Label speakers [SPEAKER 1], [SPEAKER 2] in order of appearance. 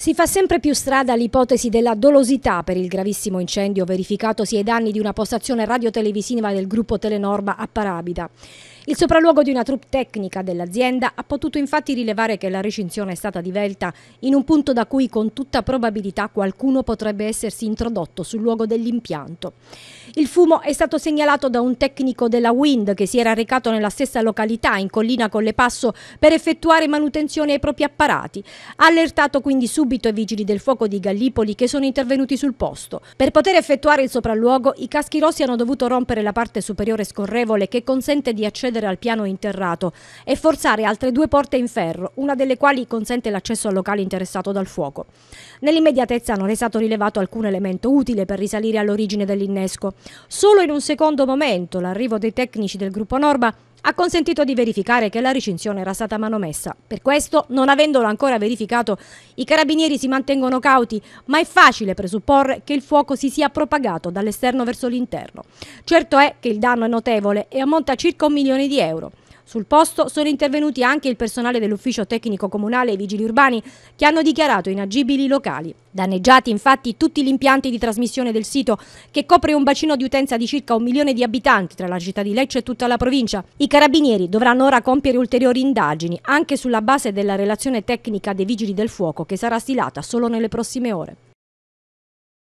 [SPEAKER 1] Si fa sempre più strada l'ipotesi della dolosità per il gravissimo incendio verificatosi ai danni di una postazione radiotelevisiva del gruppo Telenorma a Parabida. Il sopralluogo di una troupe tecnica dell'azienda ha potuto infatti rilevare che la recinzione è stata divelta in un punto da cui con tutta probabilità qualcuno potrebbe essersi introdotto sul luogo dell'impianto. Il fumo è stato segnalato da un tecnico della Wind che si era recato nella stessa località in collina con le passo per effettuare manutenzione ai propri apparati. Ha allertato quindi subito subito i vigili del fuoco di Gallipoli che sono intervenuti sul posto. Per poter effettuare il sopralluogo, i caschi rossi hanno dovuto rompere la parte superiore scorrevole che consente di accedere al piano interrato e forzare altre due porte in ferro, una delle quali consente l'accesso al locale interessato dal fuoco. Nell'immediatezza non è stato rilevato alcun elemento utile per risalire all'origine dell'innesco. Solo in un secondo momento l'arrivo dei tecnici del gruppo Norba ha consentito di verificare che la recinzione era stata manomessa. Per questo, non avendolo ancora verificato, i carabinieri si mantengono cauti, ma è facile presupporre che il fuoco si sia propagato dall'esterno verso l'interno. Certo è che il danno è notevole e ammonta a circa un milione di euro. Sul posto sono intervenuti anche il personale dell'ufficio tecnico comunale e i vigili urbani che hanno dichiarato inagibili i locali. Danneggiati infatti tutti gli impianti di trasmissione del sito che copre un bacino di utenza di circa un milione di abitanti tra la città di Lecce e tutta la provincia. I carabinieri dovranno ora compiere ulteriori indagini anche sulla base della relazione tecnica dei vigili del fuoco che sarà stilata solo nelle prossime ore.